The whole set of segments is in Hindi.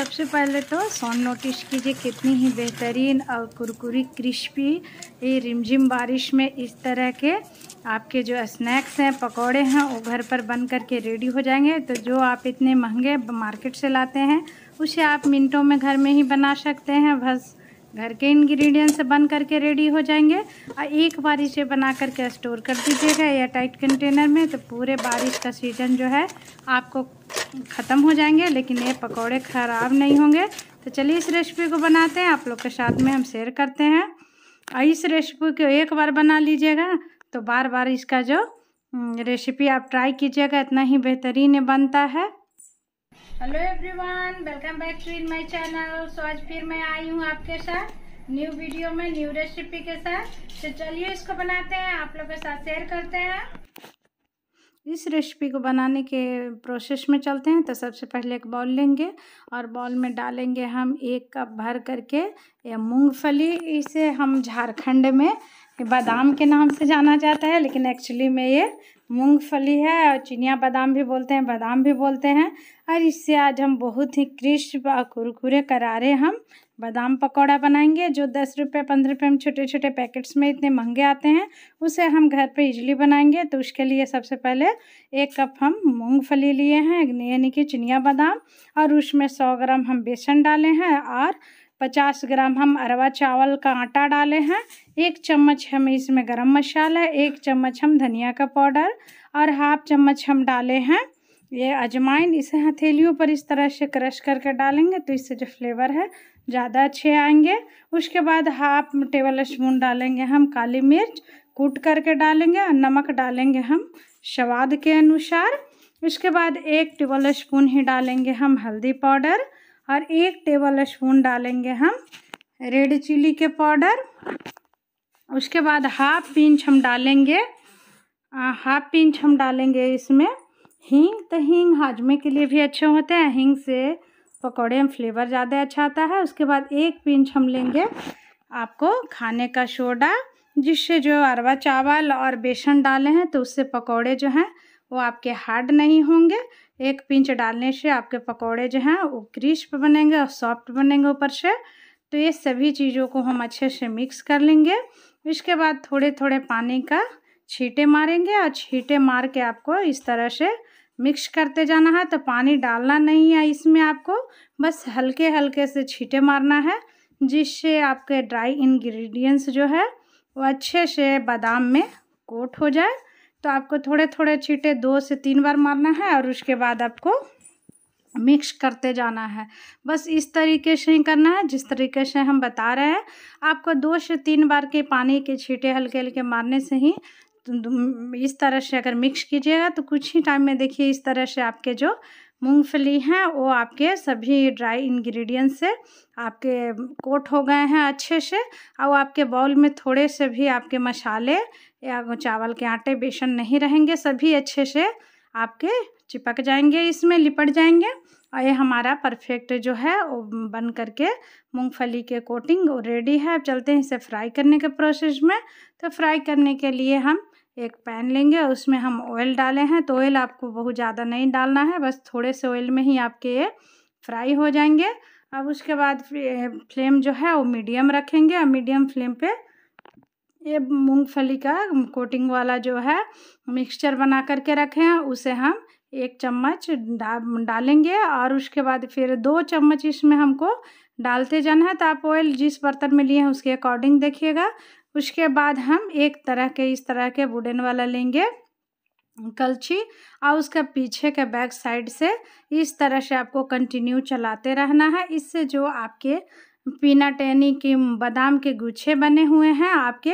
सबसे पहले तो सॉन नोटिस कीजिए कितनी ही बेहतरीन और कुरकुरी क्रिस्पी ये रिमझिम बारिश में इस तरह के आपके जो स्नैक्स हैं पकोड़े हैं वो घर पर बन करके रेडी हो जाएंगे तो जो आप इतने महंगे मार्केट से लाते हैं उसे आप मिनटों में घर में ही बना सकते हैं बस घर के इंग्रेडिएंट्स बन करके रेडी हो जाएंगे और एक बार इसे बना करके स्टोर कर दीजिएगा या टाइट कंटेनर में तो पूरे बारिश का सीज़न जो है आपको ख़त्म हो जाएंगे लेकिन ये पकौड़े ख़राब नहीं होंगे तो चलिए इस रेसिपी को बनाते हैं आप लोग के साथ में हम शेयर करते हैं और इस रेसिपी को एक बार बना लीजिएगा तो बार बार इसका जो रेसिपी हम्म, आप ट्राई कीजिएगा इतना ही बेहतरीन बनता है hello everyone welcome back to in my channel so आज फिर मैं आई हूँ आपके साथ न्यू वीडियो में न्यू रेसिपी के साथ तो चलिए इसको बनाते हैं आप लोग के साथ शेयर करते हैं इस रेसिपी को बनाने के प्रोसेस में चलते हैं तो सबसे पहले एक बॉल लेंगे और बॉल में डालेंगे हम एक कप भर करके या मूँगफली इसे हम झारखंड में बादाम के नाम से जाना जाता है लेकिन एक्चुअली में ये मूंगफली है और चिनिया बादाम भी बोलते हैं बादाम भी बोलते हैं और इससे आज हम बहुत ही क्रिस्प और कुरकुरे करारे हम बादाम पकौड़ा बनाएंगे जो दस रुपये पंद्रह रुपये में छोटे छोटे पैकेट्स में इतने महंगे आते हैं उसे हम घर पे इजली बनाएंगे तो उसके लिए सबसे पहले एक कप हम मूंगफली लिए हैं यानी कि चिनिया बादाम और उसमें सौ ग्राम हम बेसन डाले हैं और पचास ग्राम हम अरवा चावल का आटा डाले हैं एक चम्मच हम इसमें गरम मसाला एक चम्मच हम धनिया का पाउडर और हाफ चम्मच हम डाले हैं ये अजमाइन इसे हथेलियों पर इस तरह से क्रश करके डालेंगे तो इससे जो फ्लेवर है ज़्यादा अच्छे आएंगे उसके बाद हाफ टेबल स्पून डालेंगे हम काली मिर्च कूट करके डालेंगे और नमक डालेंगे हम स्वाद के अनुसार उसके बाद एक टेबल स्पून ही डालेंगे हम हल्दी पाउडर और एक टेबल स्पून डालेंगे हम रेड चिली के पाउडर उसके बाद हाफ पिंच हम डालेंगे हाफ पिंच हम डालेंगे इसमें हींग तो हींग हाजमे के लिए भी अच्छे होते हैं हींग से पकौड़े में फ्लेवर ज़्यादा अच्छा आता है उसके बाद एक पिंच हम लेंगे आपको खाने का सोडा जिससे जो अरवा चावल और बेसन डाले हैं तो उससे पकौड़े जो हैं वो आपके हार्ड नहीं होंगे एक पिंच डालने से आपके पकोड़े जो हैं वो क्रिस्प बनेंगे और सॉफ्ट बनेंगे ऊपर से तो ये सभी चीज़ों को हम अच्छे से मिक्स कर लेंगे इसके बाद थोड़े थोड़े पानी का छींटे मारेंगे और छींटे मार के आपको इस तरह से मिक्स करते जाना है तो पानी डालना नहीं है इसमें आपको बस हल्के हल्के से छींटे मारना है जिससे आपके ड्राई इन्ग्रीडियंट्स जो है वो अच्छे से बादाम में कोट हो जाए तो आपको थोड़े थोड़े छींटे दो से तीन बार मारना है और उसके बाद आपको मिक्स करते जाना है बस इस तरीके से ही करना है जिस तरीके से हम बता रहे हैं आपको दो से तीन बार के पानी के छींटे हल्के हल्के मारने से ही इस तरह से अगर मिक्स कीजिएगा तो कुछ ही टाइम में देखिए इस तरह से आपके जो मूंगफली हैं वो आपके सभी ड्राई इंग्रेडिएंट्स से आपके कोट हो गए हैं अच्छे से और आपके बाउल में थोड़े से भी आपके मसाले या चावल के आटे बेसन नहीं रहेंगे सभी अच्छे से आपके चिपक जाएंगे इसमें लिपट जाएंगे और ये हमारा परफेक्ट जो है वो बन करके मूंगफली के कोटिंग रेडी है अब चलते हैं इसे फ्राई करने के प्रोसेस में तो फ्राई करने के लिए हम एक पैन लेंगे उसमें हम ऑयल डाले हैं तो ऑयल आपको बहुत ज़्यादा नहीं डालना है बस थोड़े से ऑयल में ही आपके ये फ्राई हो जाएंगे अब उसके बाद फ्लेम जो है वो मीडियम रखेंगे और मीडियम फ्लेम पे ये मूंगफली का कोटिंग वाला जो है मिक्सचर बना करके रखे हैं उसे हम एक चम्मच डा डालेंगे और उसके बाद फिर दो चम्मच इसमें हमको डालते जाना है तो आप ऑयल जिस बर्तन में लिए हैं उसके अकॉर्डिंग देखिएगा उसके बाद हम एक तरह के इस तरह के वुडन वाला लेंगे कलछी और उसका पीछे के बैक साइड से इस तरह से आपको कंटिन्यू चलाते रहना है इससे जो आपके पीना टैनी के बादाम के गुच्छे बने हुए हैं आपके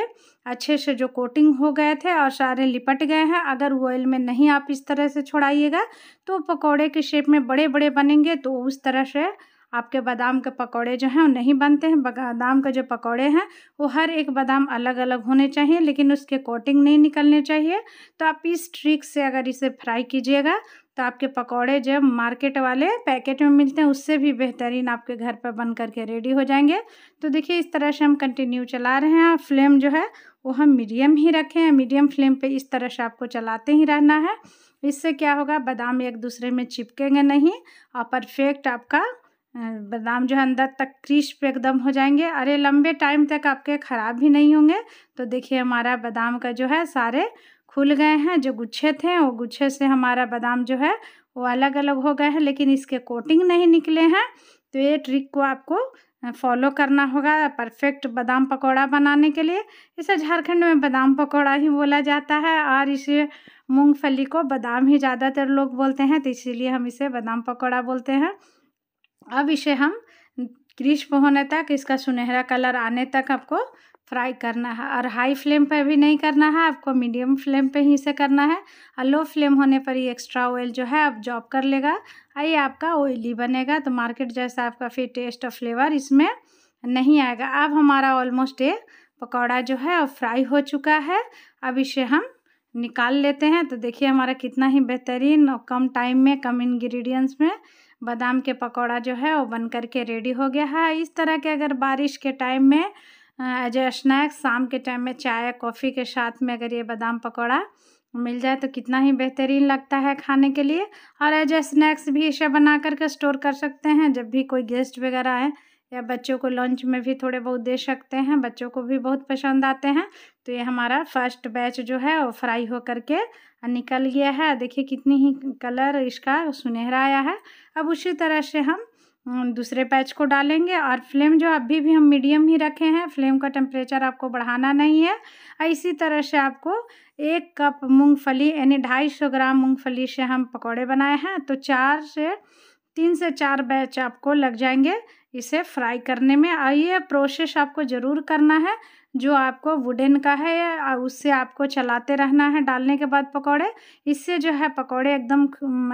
अच्छे से जो कोटिंग हो गए थे और सारे लिपट गए हैं अगर ऑयल में नहीं आप इस तरह से छोड़ाइएगा तो पकौड़े के शेप में बड़े बड़े बनेंगे तो उस तरह से आपके बादाम के पकौड़े जो हैं वो नहीं बनते हैं बादाम का जो पकौड़े हैं वो हर एक बादाम अलग अलग होने चाहिए लेकिन उसके कोटिंग नहीं निकलने चाहिए तो आप इस ट्रिक से अगर इसे फ्राई कीजिएगा तो आपके पकौड़े जब मार्केट वाले पैकेट में मिलते हैं उससे भी बेहतरीन आपके घर पर बन करके रेडी हो जाएंगे तो देखिए इस तरह से हम कंटिन्यू चला रहे हैं फ्लेम जो है वो हम मीडियम ही रखें मीडियम फ्लेम पे इस तरह से आपको चलाते ही रहना है इससे क्या होगा बादाम एक दूसरे में चिपकेंगे नहीं और परफेक्ट आपका बादाम जो है अंदर तक क्रिस्प एकदम हो जाएंगे अरे लंबे टाइम तक आपके ख़राब भी नहीं होंगे तो देखिए हमारा बादाम का जो है सारे खुल गए हैं जो गुच्छे थे वो गुच्छे से हमारा बादाम जो है वो अलग अलग हो गए हैं लेकिन इसके कोटिंग नहीं निकले हैं तो ये ट्रिक को आपको फॉलो करना होगा परफेक्ट बादाम पकौड़ा बनाने के लिए इसे झारखंड में बादाम पकौड़ा ही बोला जाता है और इसे मूँगफली को बादाम ही ज़्यादातर लोग बोलते हैं तो इसीलिए हम इसे बादाम पकौड़ा बोलते हैं अब इसे हम क्रिस्प होने तक इसका सुनहरा कलर आने तक आपको फ्राई करना है और हाई फ्लेम पर भी नहीं करना है आपको मीडियम फ्लेम पे ही इसे करना है और लो फ्लेम होने पर ही एक्स्ट्रा ऑयल जो है आप जॉब कर लेगा ये आपका ऑयली बनेगा तो मार्केट जैसा आपका फिर टेस्ट और फ्लेवर इसमें नहीं आएगा अब हमारा ऑलमोस्ट ये पकौड़ा जो है अब फ्राई हो चुका है अब इसे हम निकाल लेते हैं तो देखिए हमारा कितना ही बेहतरीन और कम टाइम में कम इंग्रेडिएंट्स में बादाम के पकौड़ा जो है वो बन कर के रेडी हो गया है इस तरह के अगर बारिश के टाइम में एज ए स्नैक्स शाम के टाइम में चाय कॉफ़ी के साथ में अगर ये बादाम पकौड़ा मिल जाए तो कितना ही बेहतरीन लगता है खाने के लिए और एज ए स्नैक्स भी इसे बना करके स्टोर कर सकते हैं जब भी कोई गेस्ट वगैरह आए या बच्चों को लंच में भी थोड़े बहुत दे सकते हैं बच्चों को भी बहुत पसंद आते हैं तो ये हमारा फर्स्ट बैच जो है वो फ्राई हो करके निकल गया है देखिए कितनी ही कलर इसका सुनहरा आया है अब उसी तरह से हम दूसरे पैच को डालेंगे और फ्लेम जो अभी भी हम मीडियम ही रखे हैं फ्लेम का टेम्परेचर आपको बढ़ाना नहीं है इसी तरह से आपको एक कप मूंगफली यानी ढाई सौ ग्राम मूंगफली से हम पकौड़े बनाए हैं तो चार से तीन से चार बैच आपको लग जाएंगे इसे फ्राई करने में आइए प्रोसेस आपको ज़रूर करना है जो आपको वुडन का है उससे आपको चलाते रहना है डालने के बाद पकौड़े इससे जो है पकौड़े एकदम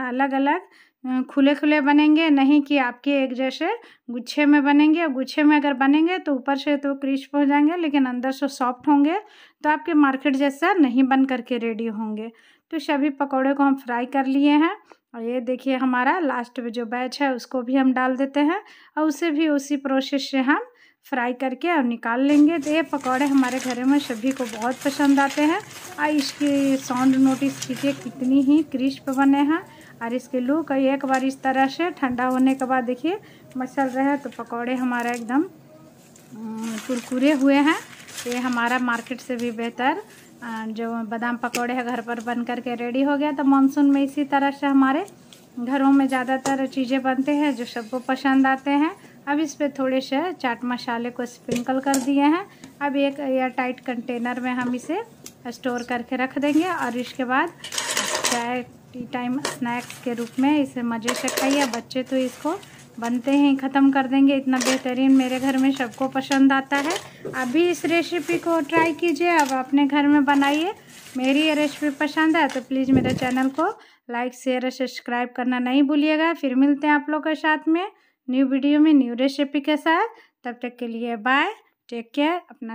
अलग अलग खुले खुले बनेंगे नहीं कि आपके एक जैसे गुच्छे में बनेंगे और गुच्छे में अगर बनेंगे तो ऊपर से तो क्रिस्प हो जाएंगे लेकिन अंदर से सॉफ्ट होंगे तो आपके मार्केट जैसा नहीं बन करके रेडी होंगे तो सभी पकौड़े को हम फ्राई कर लिए हैं और ये देखिए हमारा लास्ट में जो बैच है उसको भी हम डाल देते हैं और उसे भी उसी प्रोसेस से हम फ्राई करके और निकाल लेंगे तो ये पकौड़े हमारे घर में सभी को बहुत पसंद आते हैं और इसकी साउंड नोटिस कीजिए कितनी ही क्रिस्प बने हैं और इसके लुक एक बार इस तरह से ठंडा होने के बाद देखिए मसल रहे हैं तो पकौड़े हमारा एकदम कुरकुरे हुए हैं तो ये हमारा मार्केट से भी बेहतर जो बादाम पकौड़े है घर पर बन करके रेडी हो गया तो मानसून में इसी तरह से हमारे घरों में ज़्यादातर चीज़ें बनते हैं जो सबको पसंद आते हैं अब इस पर थोड़े से चाट मसाले को स्प्रिंकल कर दिए हैं अब एक एयर टाइट कंटेनर में हम इसे स्टोर करके रख देंगे और इसके बाद चाय टी टाइम स्नैक्स के रूप में इसे मज़े से खाइए बच्चे तो इसको बनते हैं ख़त्म कर देंगे इतना बेहतरीन मेरे घर में सबको पसंद आता है अभी इस रेसिपी को ट्राई कीजिए अब अपने घर में बनाइए मेरी ये रेसिपी पसंद है तो प्लीज़ मेरे चैनल को लाइक शेयर और सब्सक्राइब करना नहीं भूलिएगा फिर मिलते हैं आप लोग के साथ में न्यू वीडियो में न्यू रेसिपी के साथ तब तक के लिए बाय टेक केयर अपना